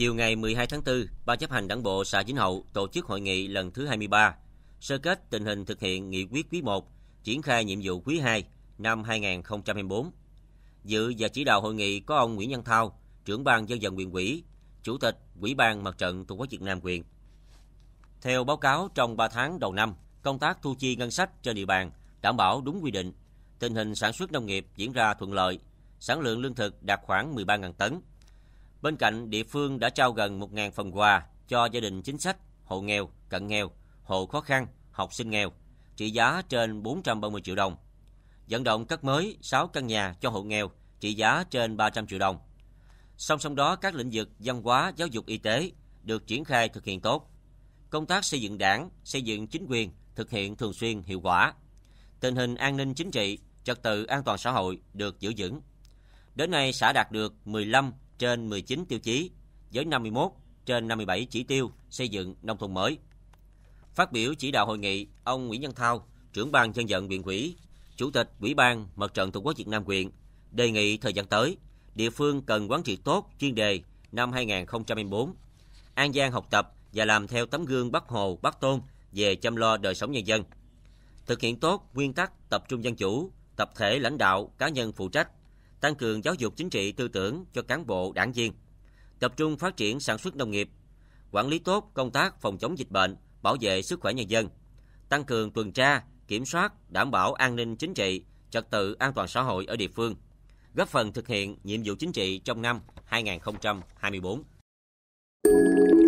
Chiều ngày 12 tháng 4, Ban chấp hành Đảng bộ xã Vĩnh Hậu tổ chức hội nghị lần thứ 23, sơ kết tình hình thực hiện nghị quyết quý 1, triển khai nhiệm vụ quý 2 năm 2024. Dự và chỉ đạo hội nghị có ông Nguyễn Nhân Thao, trưởng ban dân vận quyền quỹ, chủ tịch Ủy ban Mặt trận Tổ quốc Việt Nam quyền. Theo báo cáo trong 3 tháng đầu năm, công tác thu chi ngân sách trên địa bàn đảm bảo đúng quy định. Tình hình sản xuất nông nghiệp diễn ra thuận lợi, sản lượng lương thực đạt khoảng 13.000 tấn, Bên cạnh, địa phương đã trao gần 1.000 phần quà cho gia đình chính sách, hộ nghèo, cận nghèo, hộ khó khăn, học sinh nghèo, trị giá trên 430 triệu đồng. Dẫn động cất mới 6 căn nhà cho hộ nghèo, trị giá trên 300 triệu đồng. Song song đó, các lĩnh vực văn hóa, giáo dục, y tế được triển khai thực hiện tốt. Công tác xây dựng đảng, xây dựng chính quyền thực hiện thường xuyên hiệu quả. Tình hình an ninh chính trị, trật tự an toàn xã hội được giữ vững. Đến nay, xã đạt được 15 trên 19 tiêu chí, với 51 trên 57 chỉ tiêu xây dựng nông thôn mới. Phát biểu chỉ đạo hội nghị, ông Nguyễn Văn Thao, trưởng ban dân vận huyện ủy, chủ tịch Ủy ban Mặt trận Tổ quốc Việt Nam huyện, đề nghị thời gian tới, địa phương cần quán triệt tốt chuyên đề năm 2024. An Giang học tập và làm theo tấm gương Bắc Hồ, Bắc Tôn về chăm lo đời sống nhân dân. Thực hiện tốt nguyên tắc tập trung dân chủ, tập thể lãnh đạo, cá nhân phụ trách, tăng cường giáo dục chính trị tư tưởng cho cán bộ, đảng viên, tập trung phát triển sản xuất nông nghiệp, quản lý tốt công tác phòng chống dịch bệnh, bảo vệ sức khỏe nhân dân, tăng cường tuần tra, kiểm soát, đảm bảo an ninh chính trị, trật tự an toàn xã hội ở địa phương, góp phần thực hiện nhiệm vụ chính trị trong năm 2024.